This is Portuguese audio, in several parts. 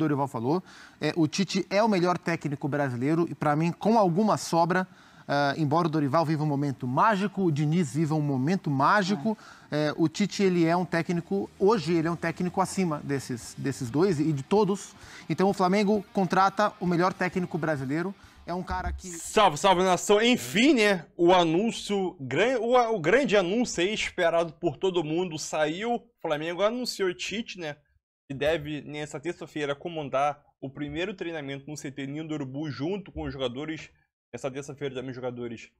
Dorival falou, é, o Tite é o melhor técnico brasileiro e, para mim, com alguma sobra, uh, embora o Dorival viva um momento mágico, o Diniz viva um momento mágico, é. é. o Tite ele é um técnico, hoje ele é um técnico acima desses, desses dois e de todos. Então o Flamengo contrata o melhor técnico brasileiro é um cara que. Salve, salve nação! Enfim, né? O anúncio, o grande anúncio aí esperado por todo mundo saiu. O Flamengo anunciou o Tite, né? que deve, nessa terça-feira, comandar o primeiro treinamento no CT Ninho do Urubu junto com os jogadores. Nessa terça-feira também os jogadores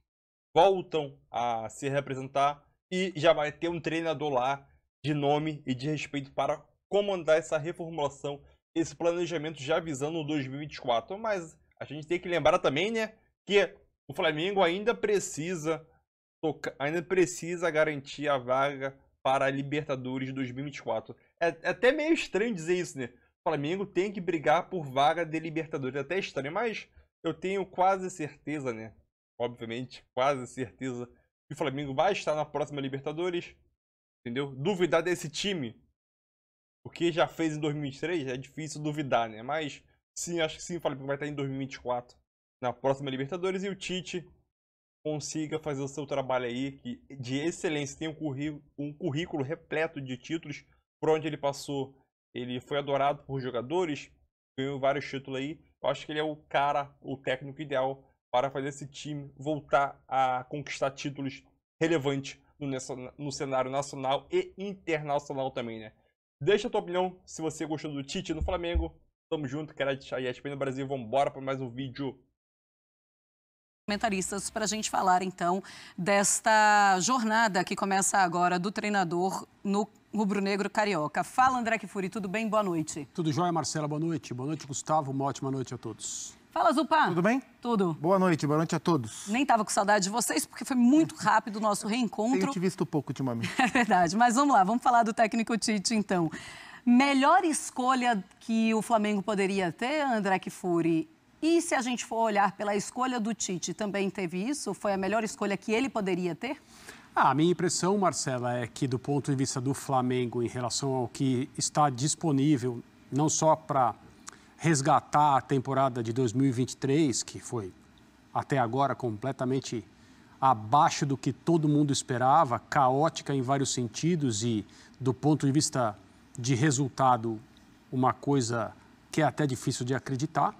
voltam a se representar e já vai ter um treinador lá de nome e de respeito para comandar essa reformulação, esse planejamento já visando 2024. Mas a gente tem que lembrar também, né, que o Flamengo ainda precisa ainda precisa garantir a vaga para a Libertadores 2024. É, é até meio estranho dizer isso, né? O Flamengo tem que brigar por vaga de Libertadores. É até estranho, mas eu tenho quase certeza, né? Obviamente, quase certeza que o Flamengo vai estar na próxima Libertadores. Entendeu? Duvidar desse time, o que já fez em 2023, é difícil duvidar, né? Mas sim, acho que sim, o Flamengo vai estar em 2024 na próxima Libertadores e o Tite consiga fazer o seu trabalho aí que de excelência, tem um currículo, um currículo repleto de títulos por onde ele passou, ele foi adorado por jogadores, ganhou vários títulos aí. Eu acho que ele é o cara, o técnico ideal para fazer esse time voltar a conquistar títulos relevantes no, no cenário nacional e internacional também, né? Deixa a tua opinião se você gostou do Tite no Flamengo. Tamo junto, cara de ESPN no Brasil. Vambora para mais um vídeo comentaristas para a gente falar então desta jornada que começa agora do treinador no rubro-negro carioca. Fala André Kifuri, tudo bem? Boa noite. Tudo jóia, Marcela, boa noite. Boa noite, Gustavo, uma ótima noite a todos. Fala, Zupa. Tudo bem? Tudo. Boa noite, boa noite a todos. Nem estava com saudade de vocês, porque foi muito rápido o nosso reencontro. Tenho te visto pouco ultimamente. É verdade, mas vamos lá, vamos falar do técnico Tite, então. Melhor escolha que o Flamengo poderia ter, André Kifuri, e se a gente for olhar pela escolha do Tite, também teve isso? Foi a melhor escolha que ele poderia ter? Ah, a minha impressão, Marcela, é que do ponto de vista do Flamengo, em relação ao que está disponível, não só para resgatar a temporada de 2023, que foi até agora completamente abaixo do que todo mundo esperava, caótica em vários sentidos e, do ponto de vista de resultado, uma coisa que é até difícil de acreditar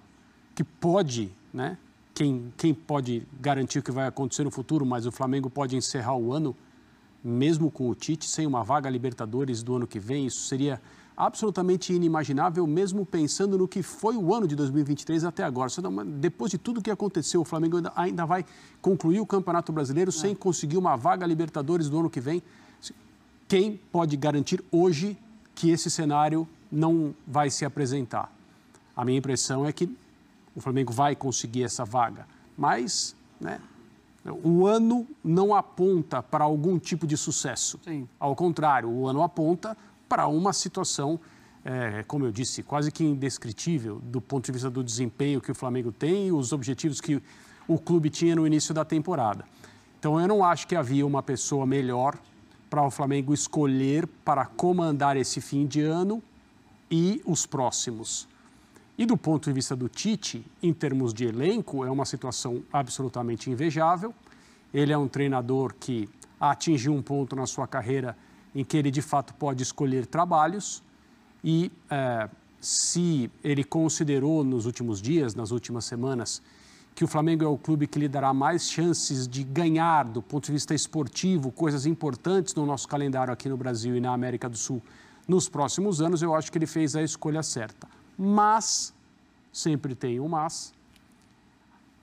que pode, né? Quem, quem pode garantir o que vai acontecer no futuro, mas o Flamengo pode encerrar o ano, mesmo com o Tite, sem uma vaga Libertadores do ano que vem. Isso seria absolutamente inimaginável, mesmo pensando no que foi o ano de 2023 até agora. Depois de tudo que aconteceu, o Flamengo ainda vai concluir o Campeonato Brasileiro sem é. conseguir uma vaga Libertadores do ano que vem. Quem pode garantir hoje que esse cenário não vai se apresentar? A minha impressão é que o Flamengo vai conseguir essa vaga, mas né, o ano não aponta para algum tipo de sucesso. Sim. Ao contrário, o ano aponta para uma situação, é, como eu disse, quase que indescritível do ponto de vista do desempenho que o Flamengo tem e os objetivos que o clube tinha no início da temporada. Então eu não acho que havia uma pessoa melhor para o Flamengo escolher para comandar esse fim de ano e os próximos. E do ponto de vista do Tite, em termos de elenco, é uma situação absolutamente invejável. Ele é um treinador que atingiu um ponto na sua carreira em que ele de fato pode escolher trabalhos e é, se ele considerou nos últimos dias, nas últimas semanas, que o Flamengo é o clube que lhe dará mais chances de ganhar, do ponto de vista esportivo, coisas importantes no nosso calendário aqui no Brasil e na América do Sul nos próximos anos, eu acho que ele fez a escolha certa mas, sempre tem o um mas,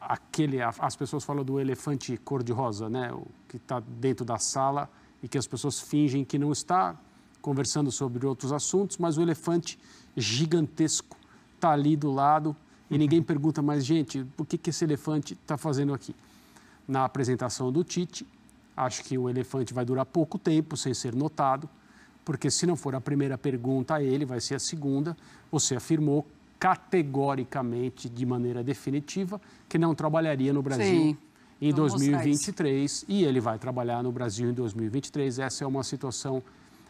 aquele, as pessoas falam do elefante cor-de-rosa, né? O que está dentro da sala e que as pessoas fingem que não está conversando sobre outros assuntos, mas o elefante gigantesco está ali do lado e uhum. ninguém pergunta mais, gente, o que, que esse elefante está fazendo aqui? Na apresentação do Tite, acho que o elefante vai durar pouco tempo sem ser notado porque se não for a primeira pergunta a ele, vai ser a segunda. Você afirmou categoricamente, de maneira definitiva, que não trabalharia no Brasil Sim. em Vamos 2023 e ele vai trabalhar no Brasil em 2023. Essa é uma situação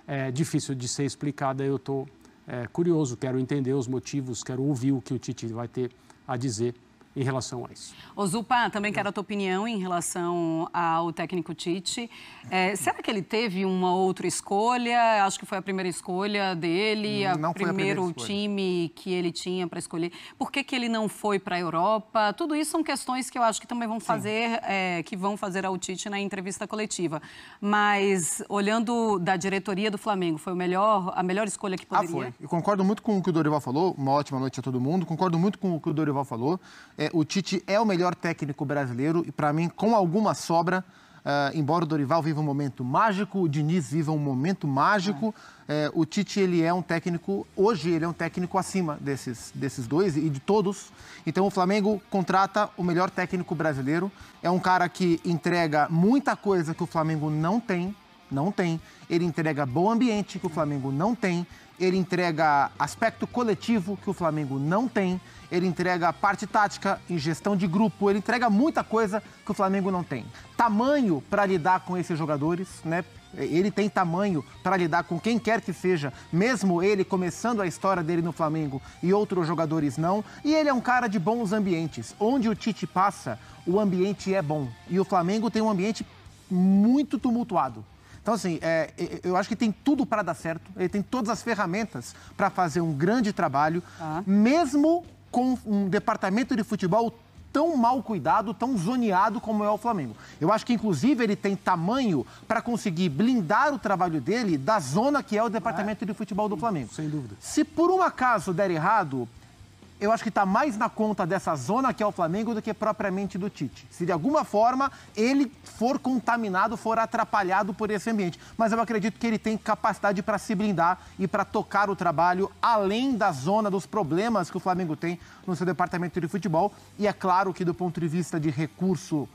é, difícil de ser explicada. Eu estou é, curioso, quero entender os motivos, quero ouvir o que o Titi vai ter a dizer em relação a isso. Ozupa, também quero a tua opinião em relação ao técnico Tite. É, será que ele teve uma outra escolha? Acho que foi a primeira escolha dele, não a primeiro a time que ele tinha para escolher. Por que, que ele não foi para a Europa? Tudo isso são questões que eu acho que também vão fazer, é, que vão fazer ao Tite na entrevista coletiva. Mas olhando da diretoria do Flamengo, foi o melhor, a melhor escolha que ah, poderia? Ah, foi. Eu concordo muito com o que o Dorival falou. Uma ótima noite a todo mundo. Concordo muito com o que o Dorival falou. É, é, o Tite é o melhor técnico brasileiro e, para mim, com alguma sobra, uh, embora o Dorival viva um momento mágico, o Diniz viva um momento mágico, é. Eh, o Tite ele é um técnico, hoje ele é um técnico acima desses, desses dois e de todos. Então o Flamengo contrata o melhor técnico brasileiro, é um cara que entrega muita coisa que o Flamengo não tem, não tem. Ele entrega bom ambiente, que o Flamengo não tem. Ele entrega aspecto coletivo, que o Flamengo não tem. Ele entrega parte tática e gestão de grupo. Ele entrega muita coisa que o Flamengo não tem. Tamanho para lidar com esses jogadores, né? Ele tem tamanho para lidar com quem quer que seja, mesmo ele começando a história dele no Flamengo e outros jogadores não. E ele é um cara de bons ambientes. Onde o Tite passa, o ambiente é bom. E o Flamengo tem um ambiente muito tumultuado. Então, assim, é, eu acho que tem tudo para dar certo, ele tem todas as ferramentas para fazer um grande trabalho, ah. mesmo com um departamento de futebol tão mal cuidado, tão zoneado como é o Flamengo. Eu acho que, inclusive, ele tem tamanho para conseguir blindar o trabalho dele da zona que é o departamento é. de futebol do Flamengo. Sem dúvida. Se por um acaso der errado, eu acho que está mais na conta dessa zona que é o Flamengo do que propriamente do Tite. Se de alguma forma ele for contaminado, for atrapalhado por esse ambiente. Mas eu acredito que ele tem capacidade para se blindar e para tocar o trabalho além da zona dos problemas que o Flamengo tem no seu departamento de futebol. E é claro que do ponto de vista de recurso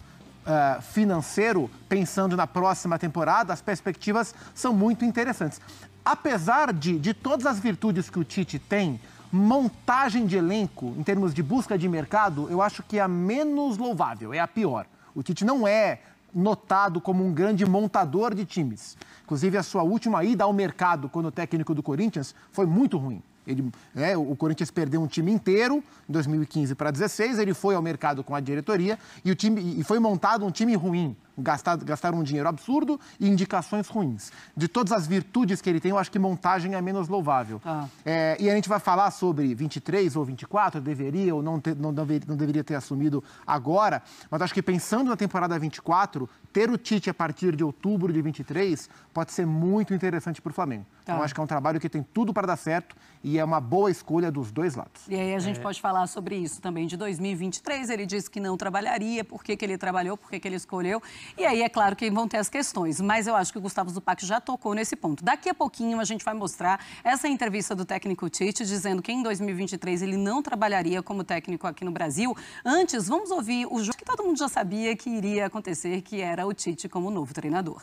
Uh, financeiro, pensando na próxima temporada, as perspectivas são muito interessantes. Apesar de, de todas as virtudes que o Tite tem, Montagem de elenco, em termos de busca de mercado, eu acho que é a menos louvável, é a pior. O Tite não é notado como um grande montador de times. Inclusive, a sua última ida ao mercado, quando técnico do Corinthians, foi muito ruim. Ele, é, o Corinthians perdeu um time inteiro em 2015 para 2016, ele foi ao mercado com a diretoria e, o time, e foi montado um time ruim. Gastado, gastaram um dinheiro absurdo e indicações ruins. De todas as virtudes que ele tem, eu acho que montagem é menos louvável. Ah. É, e a gente vai falar sobre 23 ou 24, deveria ou não, ter, não, deveria, não deveria ter assumido agora, mas acho que pensando na temporada 24, ter o Tite a partir de outubro de 23 pode ser muito interessante para o Flamengo. Tá. Então, acho que é um trabalho que tem tudo para dar certo e é uma boa escolha dos dois lados. E aí a gente é... pode falar sobre isso também. De 2023, ele disse que não trabalharia, por que, que ele trabalhou, por que, que ele escolheu. E aí, é claro que vão ter as questões, mas eu acho que o Gustavo Zupac já tocou nesse ponto. Daqui a pouquinho a gente vai mostrar essa entrevista do técnico Tite, dizendo que em 2023 ele não trabalharia como técnico aqui no Brasil. Antes, vamos ouvir o jogo que todo mundo já sabia que iria acontecer, que era o Tite como novo treinador.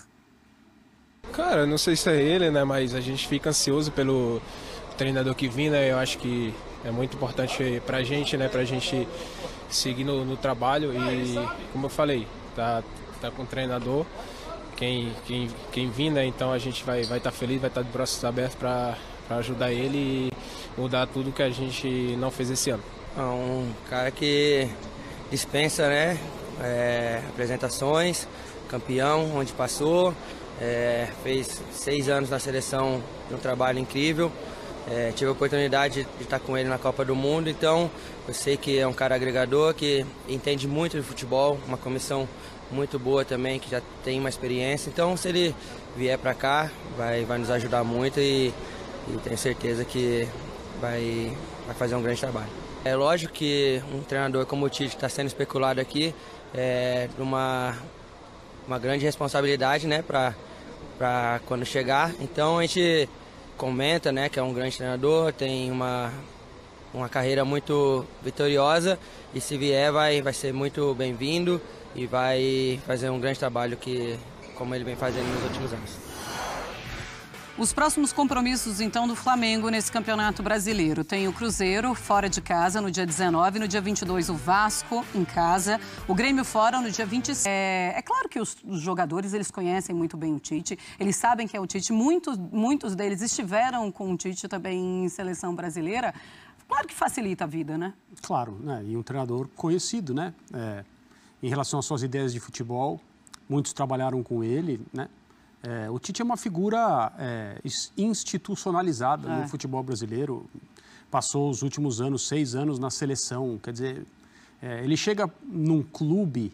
Cara, não sei se é ele, né? Mas a gente fica ansioso pelo treinador que vem, né? Eu acho que é muito importante pra gente, né? Pra gente seguir no, no trabalho e, como eu falei, tá, está com o treinador. Quem, quem, quem vinda né, Então a gente vai estar vai tá feliz, vai estar tá de braços abertos para ajudar ele e mudar tudo que a gente não fez esse ano. É um cara que dispensa, né? É, apresentações, campeão, onde passou, é, fez seis anos na seleção, um trabalho incrível. É, tive a oportunidade de estar tá com ele na Copa do Mundo, então eu sei que é um cara agregador, que entende muito de futebol, uma comissão muito boa também, que já tem uma experiência. Então, se ele vier para cá, vai, vai nos ajudar muito e, e tenho certeza que vai, vai fazer um grande trabalho. É lógico que um treinador como o Tite está sendo especulado aqui, é uma, uma grande responsabilidade né, para quando chegar. Então a gente comenta né, que é um grande treinador, tem uma uma carreira muito vitoriosa e se vier vai, vai ser muito bem-vindo e vai fazer um grande trabalho que como ele vem fazendo nos últimos anos. Os próximos compromissos, então, do Flamengo nesse Campeonato Brasileiro. Tem o Cruzeiro fora de casa no dia 19, no dia 22 o Vasco em casa, o Grêmio fora no dia 26. É, é claro que os, os, jogadores, eles conhecem muito bem o Tite, eles sabem que é o Tite. Muitos, muitos deles estiveram com o Tite também em seleção brasileira, Claro que facilita a vida, né? Claro, né? E um treinador conhecido, né? É, em relação às suas ideias de futebol, muitos trabalharam com ele, né? É, o Tite é uma figura é, institucionalizada né, no é. futebol brasileiro. Passou os últimos anos, seis anos na seleção. Quer dizer, é, ele chega num clube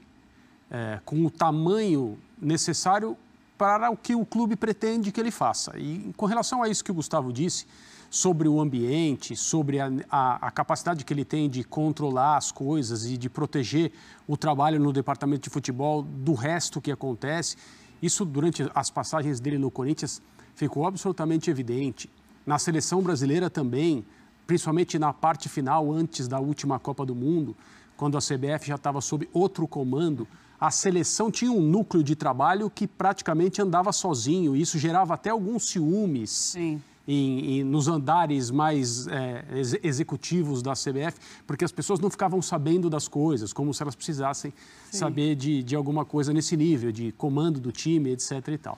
é, com o tamanho necessário para o que o clube pretende que ele faça. E com relação a isso que o Gustavo disse, sobre o ambiente, sobre a, a, a, capacidade que ele tem de controlar as coisas e de proteger o trabalho no departamento de futebol do resto que acontece. Isso, durante as passagens dele no Corinthians, ficou absolutamente evidente. Na seleção brasileira também, principalmente na parte final, antes da última Copa do Mundo, quando a CBF já estava sob outro comando, a seleção tinha um núcleo de trabalho que praticamente andava sozinho. E isso gerava até alguns ciúmes. Sim em, em, nos andares mais é, ex executivos da CBF, porque as pessoas não ficavam sabendo das coisas, como se elas precisassem Sim. saber de, de alguma coisa nesse nível, de comando do time, etc. e tal.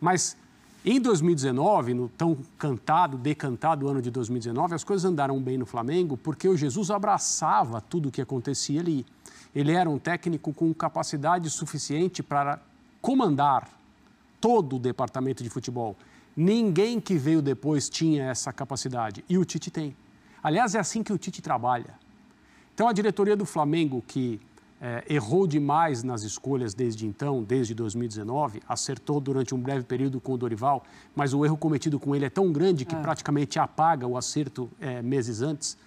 Mas em 2019, no tão cantado, decantado ano de 2019, as coisas andaram bem no Flamengo porque o Jesus abraçava tudo o que acontecia ali. Ele era um técnico com capacidade suficiente para comandar todo o departamento de futebol Ninguém que veio depois tinha essa capacidade e o Tite tem. Aliás, é assim que o Tite trabalha. Então, a diretoria do Flamengo, que é, errou demais nas escolhas desde então, desde 2019, acertou durante um breve período com o Dorival, mas o erro cometido com ele é tão grande que é. praticamente apaga o acerto é, meses antes.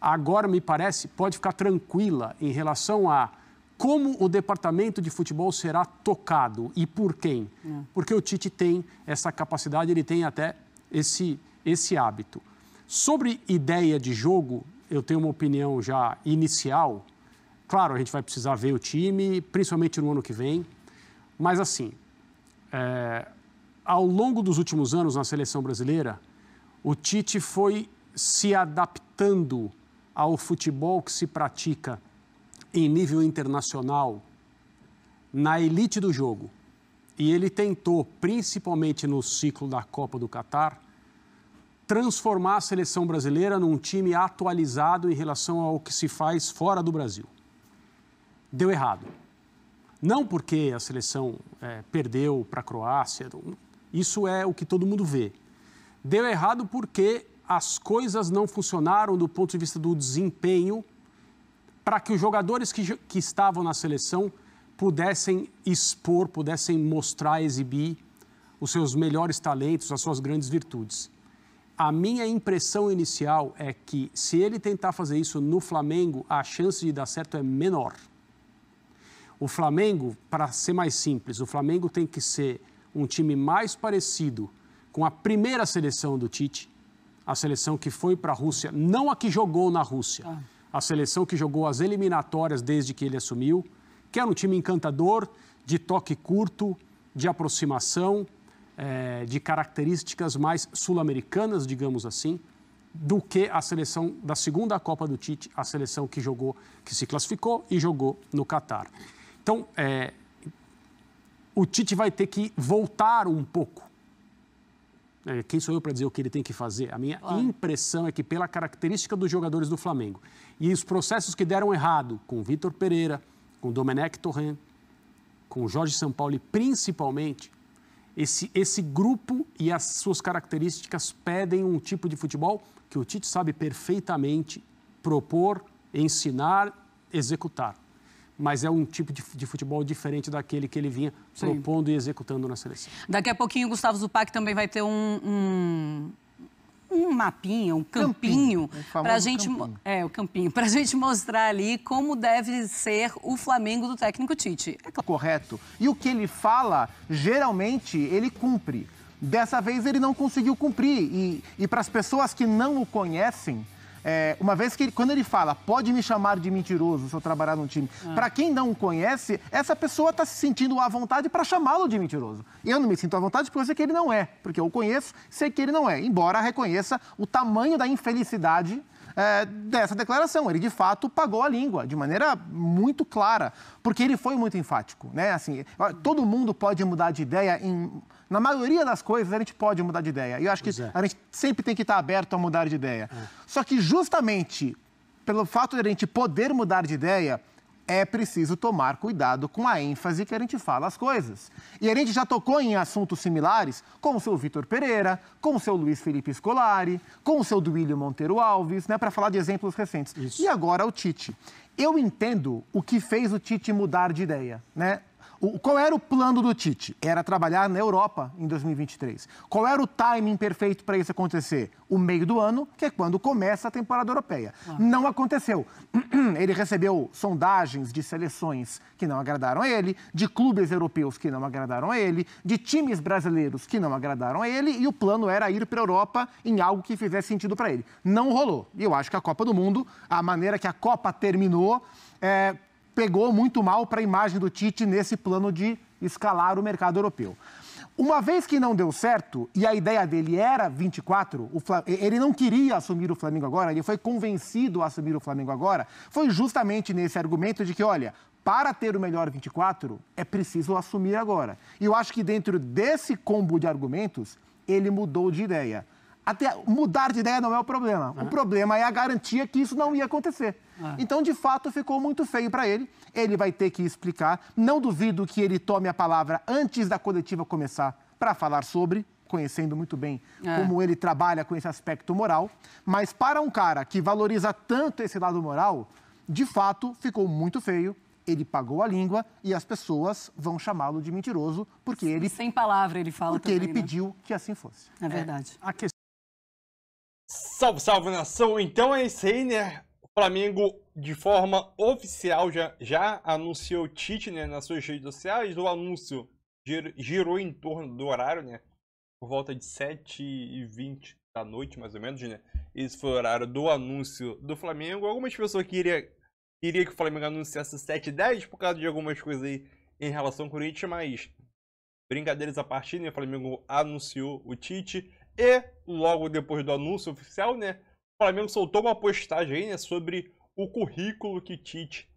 Agora, me parece, pode ficar tranquila em relação a como o departamento de futebol será tocado e por quem? É. Porque o Tite tem essa capacidade, ele tem até esse, esse hábito. Sobre ideia de jogo, eu tenho uma opinião já inicial. Claro, a gente vai precisar ver o time, principalmente no ano que vem. Mas, assim, é, ao longo dos últimos anos na seleção brasileira, o Tite foi se adaptando ao futebol que se pratica em nível internacional na elite do jogo. E ele tentou, principalmente no ciclo da Copa do Catar, transformar a seleção brasileira num time atualizado em relação ao que se faz fora do Brasil. Deu errado. Não porque a seleção é, perdeu para a Croácia, isso é o que todo mundo vê. Deu errado porque as coisas não funcionaram do ponto de vista do desempenho para que os jogadores que, que estavam na seleção pudessem expor, pudessem mostrar, exibir os seus melhores talentos, as suas grandes virtudes. A minha impressão inicial é que se ele tentar fazer isso no Flamengo, a chance de dar certo é menor. O Flamengo, para ser mais simples, o Flamengo tem que ser um time mais parecido com a primeira seleção do Tite, a seleção que foi para a Rússia, não a que jogou na Rússia. Ah a seleção que jogou as eliminatórias desde que ele assumiu, que era um time encantador, de toque curto, de aproximação, é, de características mais sul-americanas, digamos assim, do que a seleção da segunda Copa do Tite, a seleção que jogou, que se classificou e jogou no Catar. Então, é, o Tite vai ter que voltar um pouco é, quem sou eu para dizer o que ele tem que fazer? A minha claro. impressão é que, pela característica dos jogadores do Flamengo e os processos que deram errado com Vitor Pereira, com Domenech Torren, com Jorge Sampaoli, principalmente, esse, esse grupo e as suas características pedem um tipo de futebol que o Tite sabe perfeitamente propor, ensinar, executar mas é um tipo de, de, futebol diferente daquele que ele vinha Sim. propondo e executando na seleção. Daqui a pouquinho o Gustavo Zupac também vai ter um, um, um mapinha, um campinho, campinho para gente é o campinho para gente mostrar ali como deve ser o Flamengo do técnico Tite. É claro. Correto. E o que ele fala geralmente ele cumpre. Dessa vez ele não conseguiu cumprir e, e para as pessoas que não o conhecem é, uma vez que ele, quando ele fala, pode me chamar de mentiroso se eu trabalhar num time, ah. para quem não conhece, essa pessoa está se sentindo à vontade para chamá-lo de mentiroso. Eu não me sinto à vontade porque eu sei que ele não é, porque eu o conheço, sei que ele não é, embora reconheça o tamanho da infelicidade é, dessa declaração. Ele, de fato, pagou a língua de maneira muito clara, porque ele foi muito enfático. Né? Assim, todo mundo pode mudar de ideia em na maioria das coisas a gente pode mudar de ideia. E eu acho pois que é. a gente sempre tem que estar aberto a mudar de ideia. É. Só que justamente pelo fato de a gente poder mudar de ideia, é preciso tomar cuidado com a ênfase que a gente fala as coisas. E a gente já tocou em assuntos similares com o seu Vitor Pereira, com o seu Luiz Felipe Scolari, com o seu Duílio Monteiro Alves, né, para falar de exemplos recentes. Isso. E agora o Tite. Eu entendo o que fez o Tite mudar de ideia, né? O, qual era o plano do Tite? Era trabalhar na Europa em 2023. Qual era o timing perfeito para isso acontecer? O meio do ano, que é quando começa a temporada europeia. Ah. Não aconteceu. Ele recebeu sondagens de seleções que não agradaram a ele, de clubes europeus que não agradaram a ele, de times brasileiros que não agradaram a ele, e o plano era ir para a Europa em algo que fizesse sentido para ele. Não rolou. E eu acho que a Copa do Mundo, a maneira que a Copa terminou, é, pegou muito mal para a imagem do Tite nesse plano de escalar o mercado europeu. Uma vez que não deu certo, e a ideia dele era 24, ele não queria assumir o Flamengo agora, ele foi convencido a assumir o Flamengo agora, foi justamente nesse argumento de que, olha, para ter o melhor 24, é preciso assumir agora. E eu acho que dentro desse combo de argumentos, ele mudou de ideia. Até mudar de ideia não é o problema. O ah. problema é a garantia que isso não ia acontecer. Ah. Então, de fato, ficou muito feio para ele. Ele vai ter que explicar. Não duvido que ele tome a palavra antes da coletiva começar para falar sobre, conhecendo muito bem ah. como ele trabalha com esse aspecto moral. Mas para um cara que valoriza tanto esse lado moral, de fato, ficou muito feio. Ele pagou a língua e as pessoas vão chamá-lo de mentiroso porque ele sem palavra ele fala porque também, ele né? pediu que assim fosse. É verdade. É. Salve, salve nação! Então é isso aí, né? O Flamengo, de forma oficial, já, já anunciou o Tite né, nas suas redes sociais. O anúncio gir, girou em torno do horário, né? Por volta de 7h20 da noite, mais ou menos, né? Esse foi o horário do anúncio do Flamengo. Algumas pessoas queriam, queriam que o Flamengo anunciasse 7h10 por causa de algumas coisas aí em relação ao Corinthians, mas Brincadeiras à parte, né? O Flamengo anunciou o Tite. E logo depois do anúncio oficial, né? O Flamengo soltou uma postagem aí, né, sobre o currículo que Tite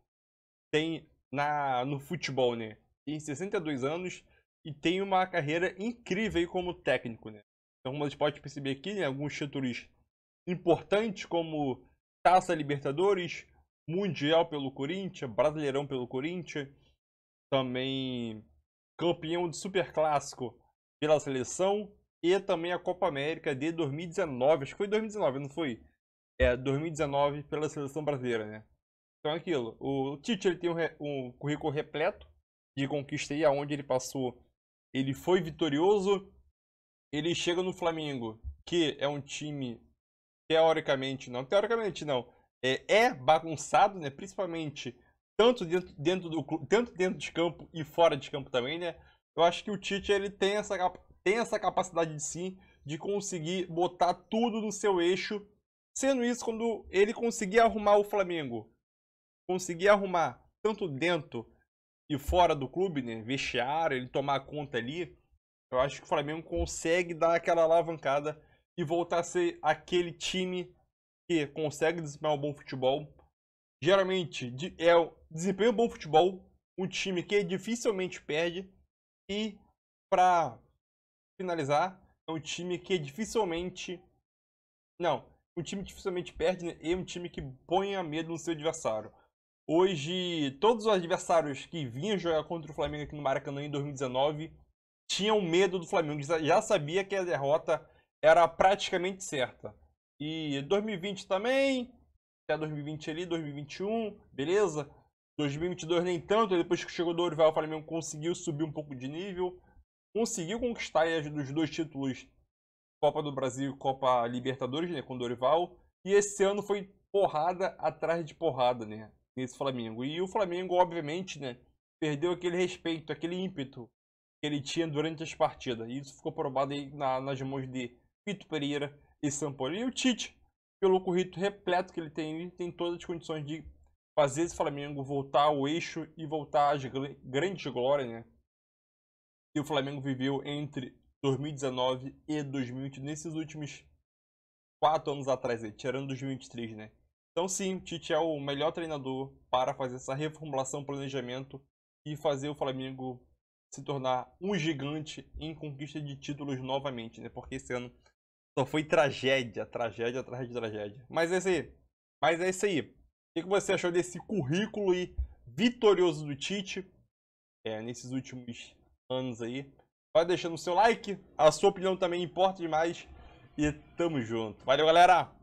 tem na, no futebol, né? Tem 62 anos e tem uma carreira incrível aí como técnico, né? Então, como a gente pode perceber aqui, né, alguns títulos importantes como Taça Libertadores, Mundial pelo Corinthians, Brasileirão pelo Corinthians, também campeão de Superclássico pela seleção, e também a Copa América de 2019. Acho que foi 2019, não foi? É, 2019 pela seleção brasileira, né? Então é aquilo. O Tite ele tem um, re... um currículo repleto de conquista e aonde ele passou, ele foi vitorioso. Ele chega no Flamengo, que é um time teoricamente não, teoricamente não, é, é bagunçado, né? Principalmente tanto dentro, dentro do tanto dentro de campo e fora de campo também, né? Eu acho que o Tite ele tem essa tem essa capacidade de sim de conseguir botar tudo no seu eixo. Sendo isso, quando ele conseguir arrumar o Flamengo, conseguir arrumar tanto dentro e fora do clube, né, vestiário, ele tomar conta ali, eu acho que o Flamengo consegue dar aquela alavancada e voltar a ser aquele time que consegue desempenhar um bom futebol. Geralmente é desempenha um bom futebol, um time que dificilmente perde e para finalizar, é um time que dificilmente. Não, um time que dificilmente perde né? e um time que põe a medo no seu adversário. Hoje, todos os adversários que vinham jogar contra o Flamengo aqui no Maracanã em 2019 tinham medo do Flamengo, já sabia que a derrota era praticamente certa. E 2020 também, até 2020 ali, 2021, beleza? 2022 nem tanto, depois que chegou o Dorival, o Flamengo conseguiu subir um pouco de nível conseguiu conquistar os dois títulos Copa do Brasil e Copa Libertadores, né, com o Dorival. E esse ano foi porrada atrás de porrada, né, nesse Flamengo. E o Flamengo, obviamente, né, perdeu aquele respeito, aquele ímpeto que ele tinha durante as partidas. E isso ficou provado aí na, nas mãos de Pito Pereira e Sampaoli. E o Tite, pelo currículo repleto que ele tem, ele tem todas as condições de fazer esse Flamengo voltar ao eixo e voltar às grandes glórias, né, que o Flamengo viveu entre 2019 e 2020, nesses últimos quatro anos atrás, aí, tirando 2023, né? Então sim, o Tite é o melhor treinador para fazer essa reformulação, planejamento e fazer o Flamengo se tornar um gigante em conquista de títulos novamente, né? Porque esse ano só foi tragédia, tragédia atrás de tragédia. Mas é isso aí. Mas é isso aí. O que você achou desse currículo e vitorioso do Tite é, nesses últimos anos aí. Vai deixando o seu like, a sua opinião também importa demais. E tamo junto. Valeu, galera!